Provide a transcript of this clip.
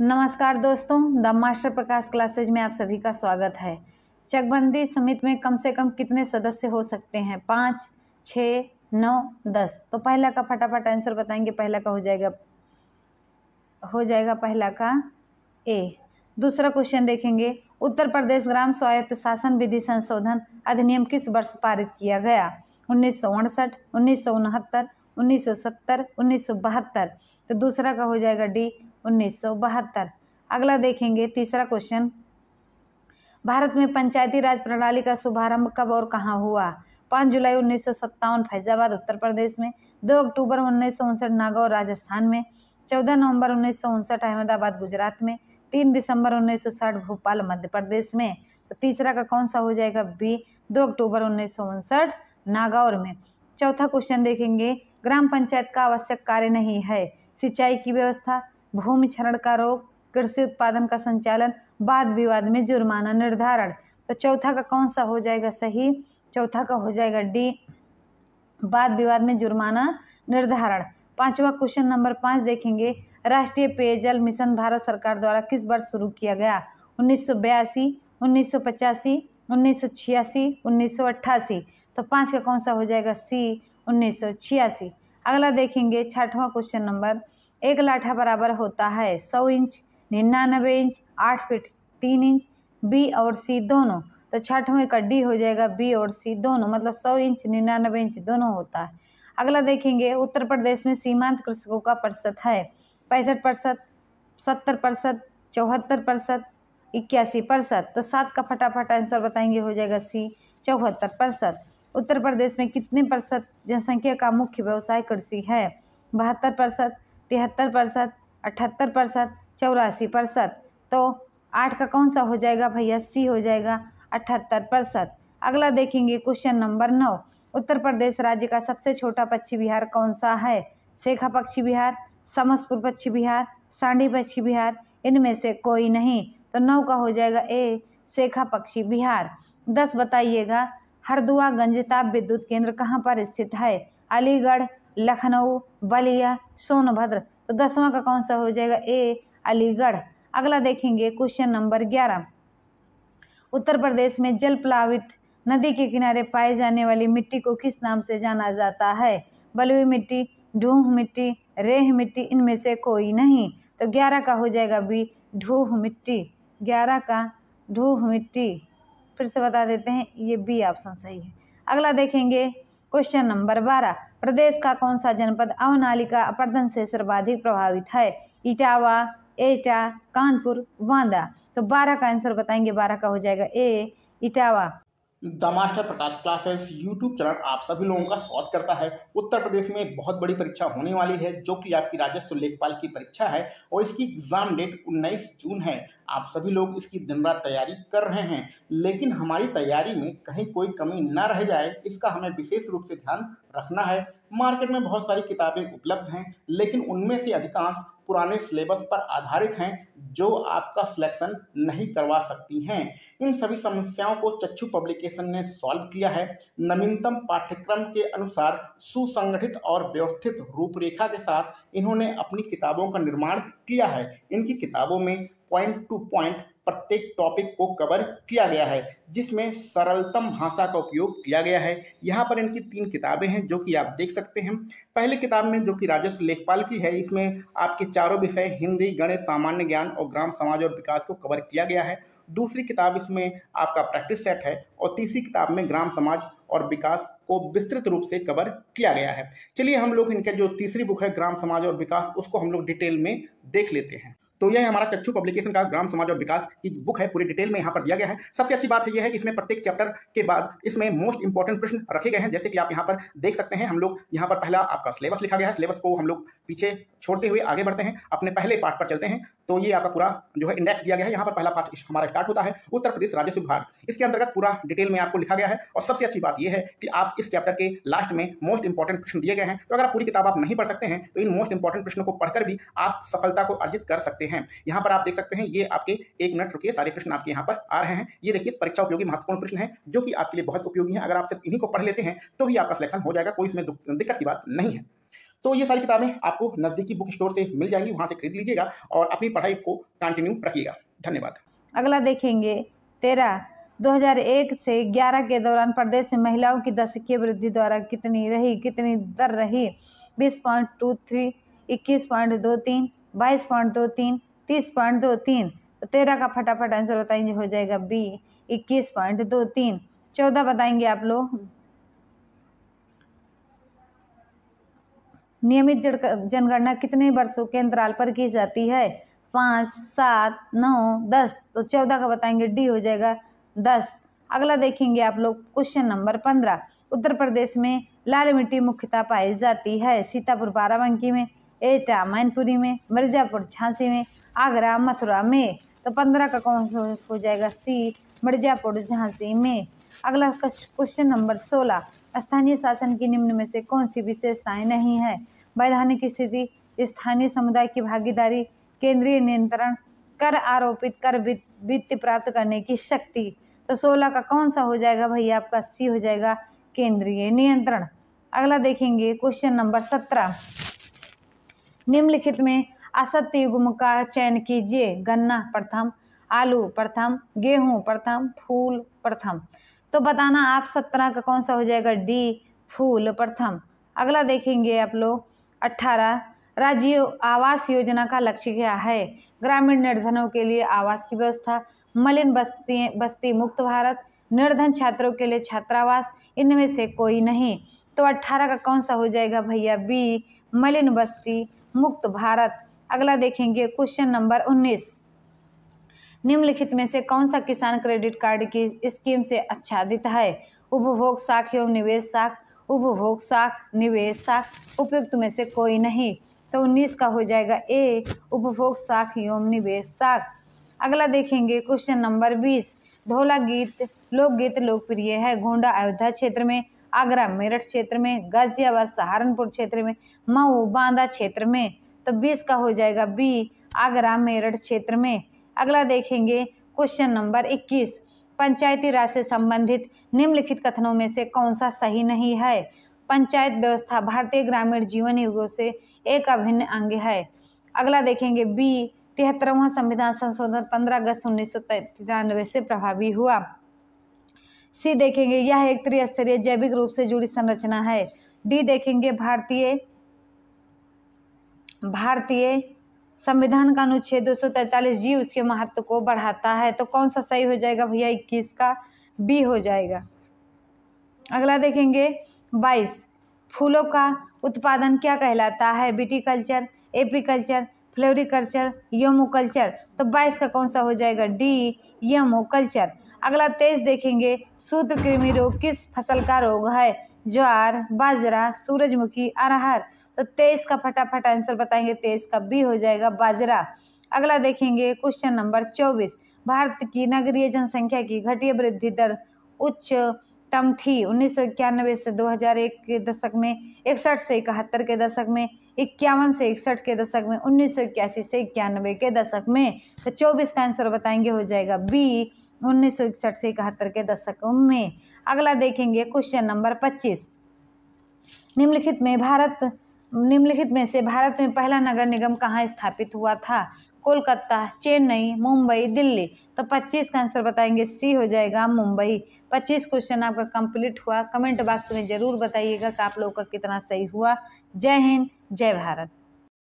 नमस्कार दोस्तों the master Prakash classes में आप सभी का स्वागत है चकबंदी समिति में कम से कम कितने सदस्य हो सकते हैं पाँच छः नौ दस तो पहला का फटाफट आंसर बताएंगे पहला का हो जाएगा हो जाएगा पहला का ए दूसरा क्वेश्चन देखेंगे उत्तर प्रदेश ग्राम स्वायत्त शासन विधि संशोधन अधिनियम किस वर्ष पारित किया गया उन्नीस सौ अड़सठ उन्नीस सौ उनहत्तर उन्नीस सौ सत्तर उन्नीस सौ बहत्तर तो दूसरा का हो जाएगा डी उन्नीस अगला देखेंगे तीसरा क्वेश्चन भारत में पंचायती राज प्रणाली का शुभारंभ कब और कहाँ हुआ पाँच जुलाई उन्नीस फैजाबाद उत्तर प्रदेश में दो अक्टूबर उन्नीस नागौर राजस्थान में चौदह नवंबर उन्नीस अहमदाबाद गुजरात में तीन दिसंबर 1960 भोपाल मध्य प्रदेश में तो तीसरा का कौन सा हो जाएगा बी दो अक्टूबर उन्नीस नागौर में चौथा क्वेश्चन देखेंगे ग्राम पंचायत का आवश्यक कार्य नहीं है सिंचाई की व्यवस्था भूमि क्षरण का रोक कृषि उत्पादन का संचालन वाद विवाद में जुर्माना निर्धारण तो चौथा का कौन सा हो जाएगा सही चौथा का हो जाएगा डी वाद विवाद में जुर्माना निर्धारण पांचवा क्वेश्चन नंबर पाँच देखेंगे राष्ट्रीय पेयजल मिशन भारत सरकार द्वारा किस वर्ष शुरू किया गया उन्नीस सौ बयासी उन्नीस सौ पचासी उन्नीस सौ छियासी उन्नीस सौ अट्ठासी तो पाँच का कौन सा हो जाएगा सी उन्नीस सौ छियासी अगला देखेंगे छठवां क्वेश्चन नंबर एक लाठा बराबर होता है सौ इंच निन्यानबे इंच आठ फीट तीन इंच बी और सी दोनों तो छठ में कड्डी हो जाएगा बी और सी दोनों मतलब सौ इंच निन्यानबे इंच दोनों होता है अगला देखेंगे उत्तर प्रदेश में सीमांत कृषकों का प्रतिशत है पैंसठ प्रतिशत सत्तर प्रतिशत चौहत्तर प्रतिशत इक्यासी प्रतिशत तो सात का फटाफट आंसर बताएंगे हो जाएगा सी चौहत्तर प्रतिशत उत्तर प्रदेश में कितने प्रतिशत जनसंख्या का मुख्य व्यवसाय कृषि है बहत्तर प्रतिशत तिहत्तर प्रतिशत अठहत्तर प्रतिशत चौरासी प्रतिशत तो आठ का कौन सा हो जाएगा भैया सी हो जाएगा अठहत्तर प्रतिशत अगला देखेंगे क्वेश्चन नंबर नौ उत्तर प्रदेश राज्य का सबसे छोटा पक्षी विहार कौन सा है शेखा पक्षी विहार समसपुर पक्षी विहार सांडी पक्षी विहार इनमें से कोई नहीं तो नौ का हो जाएगा ए शेखा पक्षी विहार दस बताइएगा हरदुआ गंजताप विद्युत केंद्र कहाँ पर स्थित है अलीगढ़ लखनऊ बलिया सोनभद्र तो दसवां का कौन सा हो जाएगा ए अलीगढ़ अगला देखेंगे क्वेश्चन नंबर ग्यारह उत्तर प्रदेश में जल प्लावित नदी के किनारे पाए जाने वाली मिट्टी को किस नाम से जाना जाता है बलुई मिट्टी ढूह मिट्टी रेह मिट्टी इनमें से कोई नहीं तो ग्यारह का हो जाएगा बी ढूह मिट्टी ग्यारह का ढूह मिट्टी फिर से बता देते हैं ये बी ऑप्शन सही है अगला देखेंगे क्वेश्चन नंबर बारह प्रदेश का कौन सा जनपद अवनालिका अपर्दन से सर्वाधिक प्रभावित है इटावा एटा कानपुर वांदा तो बारह का आंसर बताएंगे बारह का हो जाएगा ए Etawah the master Prakash classes YouTube channel आप सभी लोगों का स्वागत करता है उत्तर प्रदेश में बहुत बड़ी परीक्षा होने वाली है जो कि आपकी राजस्व लेखपाल की परीक्षा है और इसकी एग्जाम डेट 19 जून है आप सभी लोग इसकी दिन रात तैयारी कर रहे हैं लेकिन हमारी तैयारी में कहीं कोई कमी ना रह जाए इसका हमें विशेष रूप से ध्यान रखना है मार्केट में बहुत सारी किताबें उपलब्ध हैं लेकिन उनमें से अधिकांश पुराने सिलेबस पर आधारित हैं जो आपका सिलेक्शन नहीं करवा सकती हैं इन सभी समस्याओं को चक्षु पब्लिकेशन ने सॉल्व किया है नवीनतम पाठ्यक्रम के अनुसार सुसंगठित और व्यवस्थित रूपरेखा के साथ इन्होंने अपनी किताबों का निर्माण किया है इनकी किताबों में पॉइंट टू पॉइंट प्रत्येक टॉपिक को कवर किया गया है जिसमें सरलतम भाषा का उपयोग किया गया है यहाँ पर इनकी तीन किताबें हैं जो कि आप देख सकते हैं पहली किताब में जो कि राजस्व लेखपाल की है इसमें आपके चारों विषय हिंदी गणित सामान्य ज्ञान और ग्राम समाज और विकास को कवर किया गया है दूसरी किताब इसमें आपका प्रैक्टिस सेट है और तीसरी किताब में ग्राम समाज और विकास को विस्तृत रूप से कवर किया गया है चलिए हम लोग इनका जो तीसरी बुक है ग्राम समाज और विकास उसको हम लोग डिटेल में देख लेते हैं तो यह हमारा कच्छू पब्लिकेशन का ग्राम समाज और विकास की बुक है पूरी डिटेल में यहाँ पर दिया गया है सबसे अच्छी बात है यह है कि इसमें प्रत्येक चैप्टर के बाद इसमें मोस्ट इंपॉर्टेंट प्रश्न रखे गए हैं जैसे कि आप यहाँ पर देख सकते हैं हम लोग यहाँ पर पहला आपका सिलेबस लिखा गया है सिलेबस को हम लोग पीछे छोड़ते हुए आगे बढ़ते हैं अपने पहले पार्ट पर चलते हैं तो ये आपका पूरा जो है इंडेक्स दिया गया है यहाँ पर पहला पार्ट हमारा स्टार्ट होता है उत्तर प्रदेश राजस्व विभाग इसके अंतर्गत पूरा डिटेल में आपको लिखा गया है और सबसे अच्छी बात यह है कि आप इस चैप्टर के लास्ट में मोस्ट इंपॉर्टेंट प्रश्न दिए गए हैं तो अगर आप पूरी किताब आप नहीं पढ़ सकते हैं तो इन मोस्ट इंपॉर्टेंट प्रश्नों को पढ़कर भी आप सफलता को अर्जित कर सकते हैं हैं यहाँ पर आप देख सकते हैं ये आपके एक मिनट रुकिए सारे प्रश्न आपके यहाँ पर आ रहे हैं ये देखिए परीक्षा उपयोगी महत्वपूर्ण प्रश्न है जो कि आपके लिए बहुत उपयोगी है अगर आप सिर्फ इन्हीं को पढ़ लेते हैं तो भी आपका सिलेक्शन हो जाएगा कोई इसमें दिक्कत की बात नहीं है तो ये सारी किताबें आपको नज़दीकी बुक स्टोर से मिल जाएंगी वहाँ से खरीद लीजिएगा और अपनी पढ़ाई को कंटिन्यू रखिएगा धन्यवाद अगला देखेंगे तेरह 2001 से 11 के दौरान प्रदेश में महिलाओं की दशकीय वृद्धि द्वारा कितनी रही कितनी दर रही बीस पॉइंट टू थ्री इक्कीस पॉइंट दो तीन बाईस पॉइंट दो तीन तीस पॉइंट दो तीन तो तेरह का फटाफट आंसर बताएंगे हो जाएगा बी इक्कीस पॉइंट दो तीन चौदह बताएंगे आप लोग नियमित जनगणना कितने वर्षों के अंतराल पर की जाती है पाँच सात नौ दस तो चौदह का बताएंगे डी हो जाएगा दस अगला देखेंगे आप लोग क्वेश्चन नंबर पंद्रह उत्तर प्रदेश में लाल मिट्टी मुख्यतः पाई जाती है सीतापुर बाराबंकी में एटा मैनपुरी में मिर्ज़ापुर झांसी में आगरा मथुरा में तो पंद्रह का कौन हो जाएगा सी मिर्ज़ापुर झांसी में अगला क्वेश्चन नंबर सोलह स्थानीय शासन की निम्न में से कौन सी विशेषताएं नहीं है वैधानिक स्थिति स्थानीय समुदाय की भागीदारी केंद्रीय नियंत्रण कर आरोपित कर वित्त प्राप्त करने की शक्ति तो सोलह का कौन सा हो जाएगा भैया आपका सी हो जाएगा केंद्रीय नियंत्रण अगला देखेंगे क्वेश्चन नंबर सत्रह निम्नलिखित में असत्य युग्म का चयन कीजिए गन्ना प्रथम आलू प्रथम गेहूं प्रथम फूल प्रथम तो बताना आप सत्रह का कौन सा हो जाएगा डी फूल प्रथम अगला देखेंगे आप लोग अट्ठारह राज्य आवास योजना का लक्ष्य क्या है ग्रामीण निर्धनों के लिए आवास की व्यवस्था मलिन बस्ती बस्ती मुक्त भारत निर्धन छात्रों के लिए छात्रावास इनमें से कोई नहीं तो अट्ठारह का कौन सा हो जाएगा भैया बी मलिन बस्ती मुक्त भारत अगला देखेंगे क्वेश्चन नंबर उन्नीस निम्नलिखित में से कौन सा किसान क्रेडिट कार्ड की स्कीम से आच्छादित है उपभोग साख एवं निवेश साख उपभोग साख निवेश साख उपयुक्त में से कोई नहीं तो उन्नीस का हो जाएगा ए उपभोग साख एवं निवेश साख अगला देखेंगे क्वेश्चन नंबर बीस ढोला गीत लोकगीत लोकप्रिय है गोंडा अयोध्या क्षेत्र में आगरा मेरठ क्षेत्र में गाजियाबाद सहारनपुर क्षेत्र में मऊ बांदा क्षेत्र में तो बीस का हो जाएगा बी आगरा मेरठ क्षेत्र में अगला देखेंगे क्वेश्चन नंबर इक्कीस पंचायती राज से संबंधित निम्नलिखित कथनों में से कौन सा सही नहीं है पंचायत व्यवस्था भारतीय ग्रामीण जीवन युगों से एक अभिन्न अंग है अगला देखेंगे बी तिहत्तरवा संविधान संशोधन 15 अगस्त उन्नीस से प्रभावी हुआ सी देखेंगे यह एक त्रिस्तरीय जैविक रूप से जुड़ी संरचना है डी देखेंगे भारतीय भारतीय संविधान का अनुच्छेद दो सौ तैंतालीस जी उसके महत्व को बढ़ाता है तो कौन सा सही हो जाएगा भैया इक्कीस का बी हो जाएगा अगला देखेंगे बाईस फूलों का उत्पादन क्या कहलाता है बीटी एपी एपीकल्चर फ्लोरिकल्चर यमो कल्चर तो बाईस का कौन सा हो जाएगा डी यमो कल्चर अगला तेज देखेंगे सूत्र कृमि रोग किस फसल का रोग है ज्वार बाजरा सूरजमुखी अरहर तो तेईस का फटाफट आंसर बताएंगे तेईस का बी हो जाएगा बाजरा अगला देखेंगे क्वेश्चन नंबर चौबीस भारत की नगरीय जनसंख्या की घटिया वृद्धि दर उच्च टर्म थी उन्नीस से 2001 के दशक में इकसठ से इकहत्तर के दशक में इक्यावन से इकसठ के दशक में उन्नीस से इक्यानवे के दशक में तो चौबीस का आंसर बताएंगे हो जाएगा बी उन्नीस से इकहत्तर के दशकों में अगला देखेंगे क्वेश्चन नंबर पच्चीस निम्नलिखित में भारत निम्नलिखित में से भारत में पहला नगर निगम कहाँ स्थापित हुआ था कोलकाता चेन्नई मुंबई दिल्ली तो 25 का आंसर बताएंगे सी हो जाएगा मुंबई 25 क्वेश्चन आपका कंप्लीट हुआ कमेंट बॉक्स में ज़रूर बताइएगा कि आप लोगों का कितना सही हुआ जय हिंद जय भारत